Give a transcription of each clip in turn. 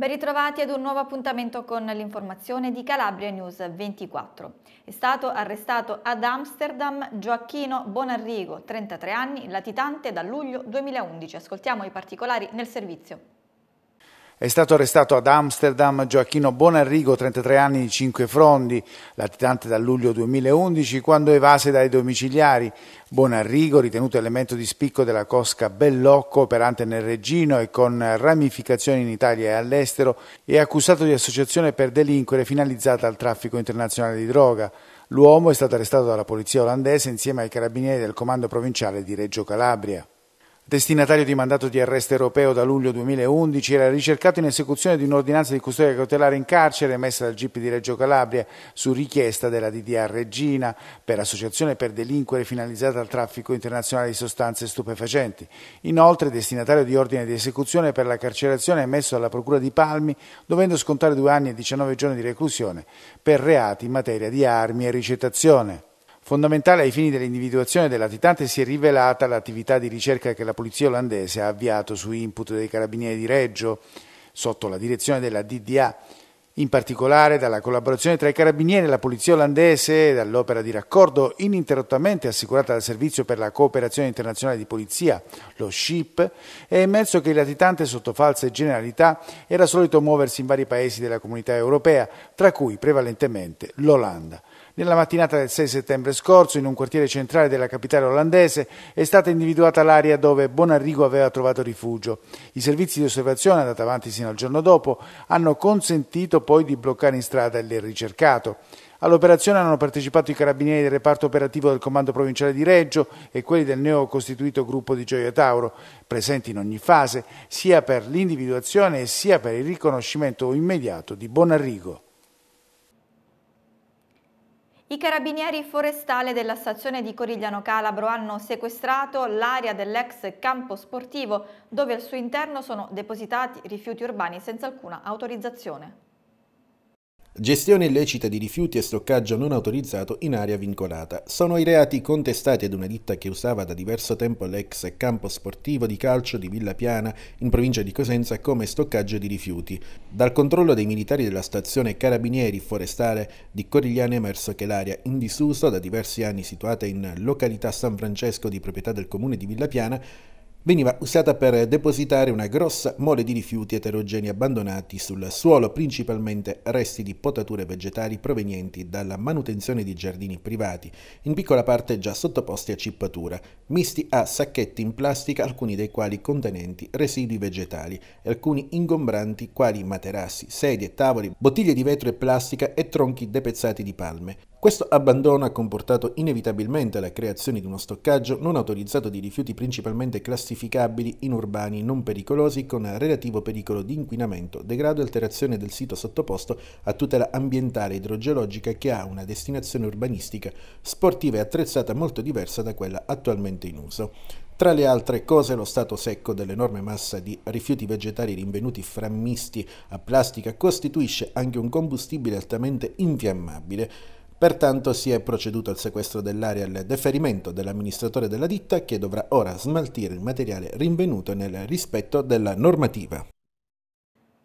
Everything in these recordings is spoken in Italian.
Ben ritrovati ad un nuovo appuntamento con l'informazione di Calabria News 24. È stato arrestato ad Amsterdam Gioacchino Bonarrigo, 33 anni, latitante da luglio 2011. Ascoltiamo i particolari nel servizio. È stato arrestato ad Amsterdam Gioacchino Bonarrigo, 33 anni di 5 frondi, latitante dal luglio 2011 quando evase dai domiciliari. Bonarrigo, ritenuto elemento di spicco della cosca Bellocco, operante nel Regino e con ramificazioni in Italia e all'estero, è accusato di associazione per delinquere finalizzata al traffico internazionale di droga. L'uomo è stato arrestato dalla polizia olandese insieme ai carabinieri del comando provinciale di Reggio Calabria. Destinatario di mandato di arresto europeo da luglio 2011, era ricercato in esecuzione di un'ordinanza di custodia cautelare in carcere emessa dal GIP di Reggio Calabria su richiesta della DDA Regina per associazione per delinquere finalizzata al traffico internazionale di sostanze stupefacenti. Inoltre, destinatario di ordine di esecuzione per la carcerazione emesso dalla Procura di Palmi, dovendo scontare due anni e 19 giorni di reclusione per reati in materia di armi e ricettazione. Fondamentale ai fini dell'individuazione del latitante si è rivelata l'attività di ricerca che la polizia olandese ha avviato su input dei carabinieri di Reggio, sotto la direzione della DDA, in particolare dalla collaborazione tra i carabinieri e la polizia olandese e dall'opera di raccordo ininterrottamente assicurata dal Servizio per la Cooperazione Internazionale di Polizia, lo SCIP, è emerso che il latitante sotto false generalità era solito muoversi in vari paesi della comunità europea, tra cui prevalentemente l'Olanda. Nella mattinata del 6 settembre scorso, in un quartiere centrale della capitale olandese, è stata individuata l'area dove Bonarrigo aveva trovato rifugio. I servizi di osservazione, andati avanti sino al giorno dopo, hanno consentito poi di bloccare in strada il ricercato. All'operazione hanno partecipato i carabinieri del reparto operativo del Comando Provinciale di Reggio e quelli del neocostituito gruppo di Gioia Tauro, presenti in ogni fase, sia per l'individuazione sia per il riconoscimento immediato di Bonarrigo. I carabinieri forestali della stazione di Corigliano Calabro hanno sequestrato l'area dell'ex campo sportivo dove al suo interno sono depositati rifiuti urbani senza alcuna autorizzazione. Gestione illecita di rifiuti e stoccaggio non autorizzato in area vincolata. Sono i reati contestati ad una ditta che usava da diverso tempo l'ex campo sportivo di calcio di Villa Piana in provincia di Cosenza come stoccaggio di rifiuti. Dal controllo dei militari della stazione Carabinieri Forestale di Corigliano è emerso che l'area in disuso da diversi anni situata in località San Francesco di proprietà del comune di Villa Piana veniva usata per depositare una grossa mole di rifiuti eterogenei abbandonati sul suolo, principalmente resti di potature vegetali provenienti dalla manutenzione di giardini privati, in piccola parte già sottoposti a cippatura, misti a sacchetti in plastica, alcuni dei quali contenenti residui vegetali e alcuni ingombranti quali materassi, sedie, tavoli, bottiglie di vetro e plastica e tronchi depezzati di palme. Questo abbandono ha comportato inevitabilmente la creazione di uno stoccaggio non autorizzato di rifiuti principalmente classificabili in urbani non pericolosi con relativo pericolo di inquinamento, degrado e alterazione del sito sottoposto a tutela ambientale e idrogeologica che ha una destinazione urbanistica, sportiva e attrezzata molto diversa da quella attualmente in uso. Tra le altre cose lo stato secco dell'enorme massa di rifiuti vegetali rinvenuti frammisti a plastica costituisce anche un combustibile altamente infiammabile Pertanto si è proceduto al sequestro dell'area e al deferimento dell'amministratore della ditta che dovrà ora smaltire il materiale rinvenuto nel rispetto della normativa.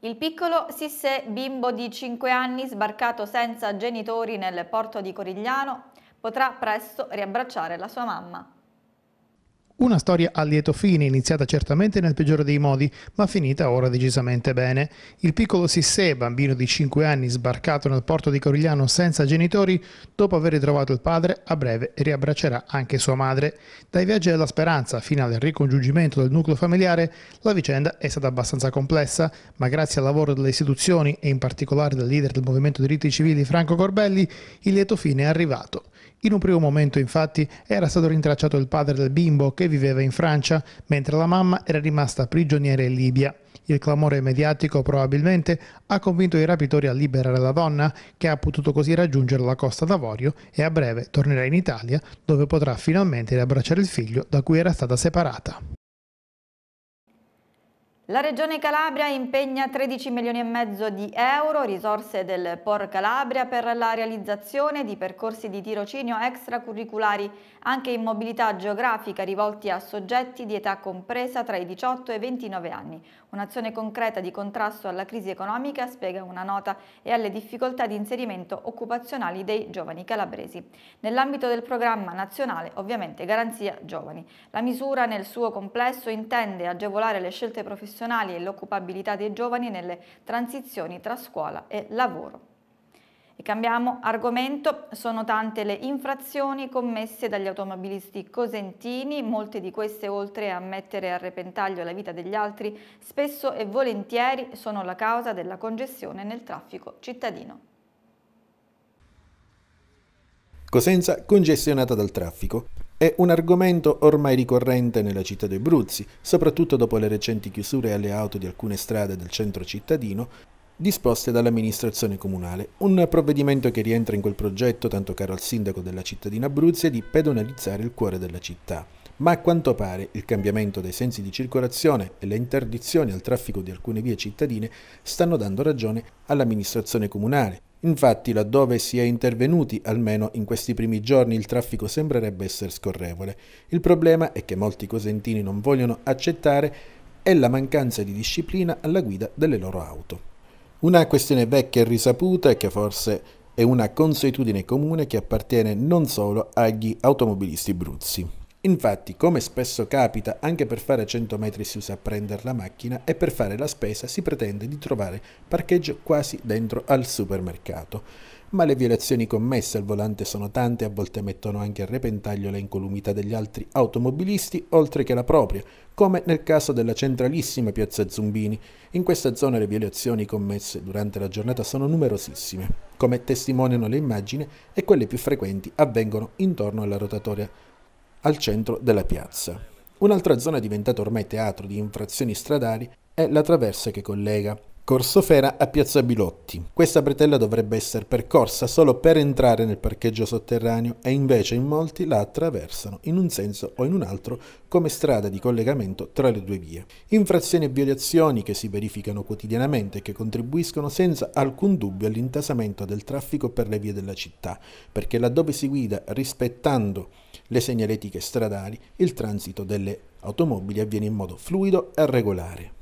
Il piccolo Sisse, bimbo di 5 anni sbarcato senza genitori nel porto di Corigliano, potrà presto riabbracciare la sua mamma. Una storia a lieto fine, iniziata certamente nel peggiore dei modi, ma finita ora decisamente bene. Il piccolo Sissé, bambino di 5 anni sbarcato nel porto di Corigliano senza genitori, dopo aver ritrovato il padre, a breve riabbraccerà anche sua madre. Dai viaggi della speranza fino al ricongiungimento del nucleo familiare, la vicenda è stata abbastanza complessa, ma grazie al lavoro delle istituzioni e in particolare del leader del Movimento Diritti Civili Franco Corbelli, il lieto fine è arrivato. In un primo momento, infatti, era stato rintracciato il padre del bimbo che viveva in Francia, mentre la mamma era rimasta prigioniera in Libia. Il clamore mediatico probabilmente ha convinto i rapitori a liberare la donna, che ha potuto così raggiungere la Costa d'Avorio e a breve tornerà in Italia, dove potrà finalmente riabbracciare il figlio da cui era stata separata. La Regione Calabria impegna 13 milioni e mezzo di euro, risorse del POR Calabria, per la realizzazione di percorsi di tirocinio extracurriculari anche in mobilità geografica rivolti a soggetti di età compresa tra i 18 e i 29 anni. Un'azione concreta di contrasto alla crisi economica, spiega una nota, e alle difficoltà di inserimento occupazionali dei giovani calabresi. Nell'ambito del programma nazionale, ovviamente, Garanzia Giovani. La misura nel suo complesso intende agevolare le scelte professionali professionali e l'occupabilità dei giovani nelle transizioni tra scuola e lavoro. E cambiamo argomento, sono tante le infrazioni commesse dagli automobilisti cosentini, molte di queste oltre a mettere a repentaglio la vita degli altri, spesso e volentieri sono la causa della congestione nel traffico cittadino. Cosenza congestionata dal traffico. È un argomento ormai ricorrente nella città dei Bruzzi, soprattutto dopo le recenti chiusure alle auto di alcune strade del centro cittadino disposte dall'amministrazione comunale. Un provvedimento che rientra in quel progetto, tanto caro al sindaco della cittadina Abruzzi, di pedonalizzare il cuore della città. Ma a quanto pare il cambiamento dei sensi di circolazione e le interdizioni al traffico di alcune vie cittadine stanno dando ragione all'amministrazione comunale, Infatti, laddove si è intervenuti, almeno in questi primi giorni, il traffico sembrerebbe essere scorrevole. Il problema è che molti cosentini non vogliono accettare è la mancanza di disciplina alla guida delle loro auto. Una questione vecchia e risaputa che forse è una consuetudine comune che appartiene non solo agli automobilisti bruzzi. Infatti, come spesso capita, anche per fare 100 metri si usa prendere la macchina e per fare la spesa si pretende di trovare parcheggio quasi dentro al supermercato. Ma le violazioni commesse al volante sono tante e a volte mettono anche a repentaglio la incolumità degli altri automobilisti, oltre che la propria, come nel caso della centralissima piazza Zumbini. In questa zona le violazioni commesse durante la giornata sono numerosissime, come testimoniano le immagini, e quelle più frequenti avvengono intorno alla rotatoria al centro della piazza. Un'altra zona diventata ormai teatro di infrazioni stradali è la traversa che collega Corso Fera a Piazza Bilotti. Questa bretella dovrebbe essere percorsa solo per entrare nel parcheggio sotterraneo e invece in molti la attraversano in un senso o in un altro come strada di collegamento tra le due vie. Infrazioni e violazioni che si verificano quotidianamente e che contribuiscono senza alcun dubbio all'intasamento del traffico per le vie della città, perché laddove si guida rispettando le segnaletiche stradali, il transito delle automobili avviene in modo fluido e regolare.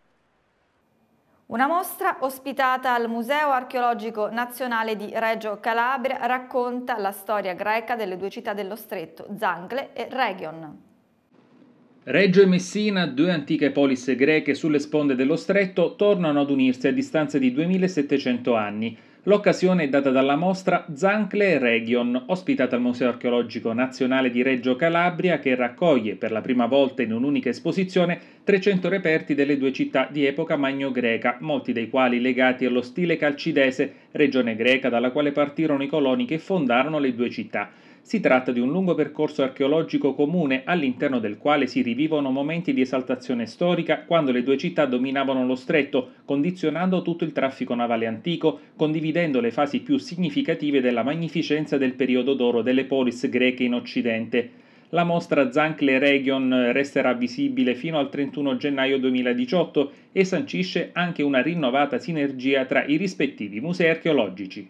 Una mostra ospitata al Museo archeologico nazionale di Reggio Calabria racconta la storia greca delle due città dello stretto, Zangle e Region. Reggio e Messina, due antiche polis greche sulle sponde dello stretto, tornano ad unirsi a distanza di 2700 anni. L'occasione è data dalla mostra Zancle Region, ospitata al Museo Archeologico Nazionale di Reggio Calabria, che raccoglie per la prima volta in un'unica esposizione 300 reperti delle due città di epoca magno-greca, molti dei quali legati allo stile calcidese, regione greca dalla quale partirono i coloni che fondarono le due città. Si tratta di un lungo percorso archeologico comune all'interno del quale si rivivono momenti di esaltazione storica quando le due città dominavano lo stretto, condizionando tutto il traffico navale antico, condividendo le fasi più significative della magnificenza del periodo d'oro delle polis greche in Occidente. La mostra Zancle Region resterà visibile fino al 31 gennaio 2018 e sancisce anche una rinnovata sinergia tra i rispettivi musei archeologici.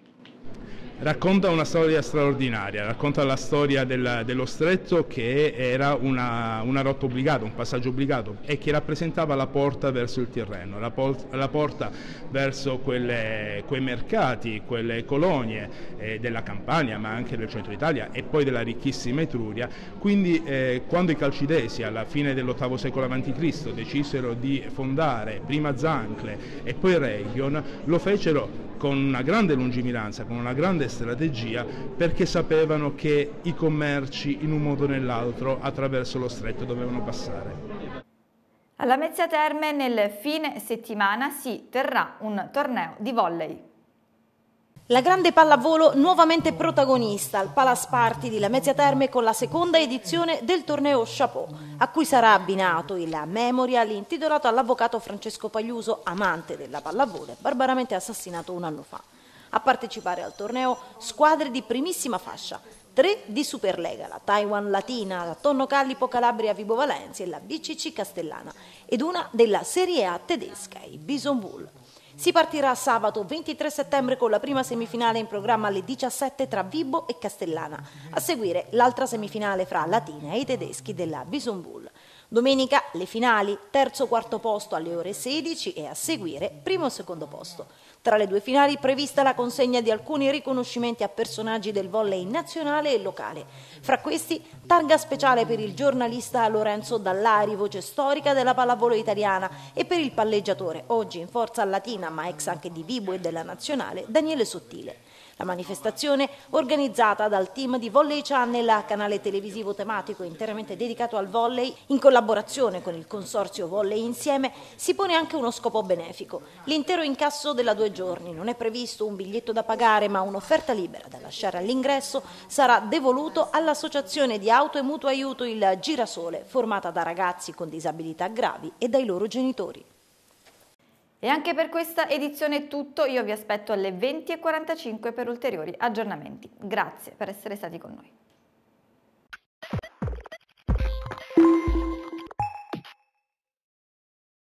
Racconta una storia straordinaria, racconta la storia del, dello stretto che era una, una, rotta obbligata, un passaggio obbligato e che rappresentava la porta verso il Tirreno, la, por- la porta verso quelle, quei mercati, quelle colonie eh, della Campania ma anche del centro Italia e poi della ricchissima Etruria. Quindi eh, quando i calcidesi alla fine dell'VIII secolo a.C. decisero di fondare prima Zancle e poi Region, lo fecero con una grande lungimiranza, con una grande grande strategia perché sapevano che i commerci in un modo o nell'altro attraverso lo stretto dovevano passare. Alla Mezzia Terme nel fine settimana si terrà un torneo di volley. La grande pallavolo nuovamente protagonista al Palasparti di La Mezzia Terme con la seconda edizione del torneo Chapeau, a cui sarà abbinato il memorial intitolato all'avvocato Francesco Pagliuso, amante della pallavolo, barbaramente assassinato un anno fa. A partecipare al torneo squadre di primissima fascia, tre di Superlega, la Taiwan Latina, la Tonno Callipo Calabria Vibo Valencia e la BCC Castellana ed una della Serie A tedesca, i Bison Bull. Si partirà sabato 23 settembre con la prima semifinale in programma alle 17 tra Vibo e Castellana, a seguire l'altra semifinale fra Latina e i tedeschi della Bison Bull. Domenica le finali, terzo quarto posto alle ore 16 e a seguire primo e secondo posto. Tra le due finali prevista la consegna di alcuni riconoscimenti a personaggi del volley nazionale e locale. Fra questi targa speciale per il giornalista Lorenzo Dallari, voce storica della pallavolo italiana, e per il palleggiatore, oggi in forza latina ma ex anche di Vibo e della nazionale, Daniele Sottile. La manifestazione, organizzata dal team di Volley Channel, canale televisivo tematico interamente dedicato al volley, in collaborazione collaborazione con il Consorzio Volle Insieme si pone anche uno scopo benefico. L'intero incasso della due giorni non è previsto un biglietto da pagare ma un'offerta libera da lasciare all'ingresso sarà devoluto all'associazione di auto e mutuo aiuto il Girasole formata da ragazzi con disabilità gravi e dai loro genitori. E anche per questa edizione è tutto, io vi aspetto alle 20.45 per ulteriori aggiornamenti. Grazie per essere stati con noi.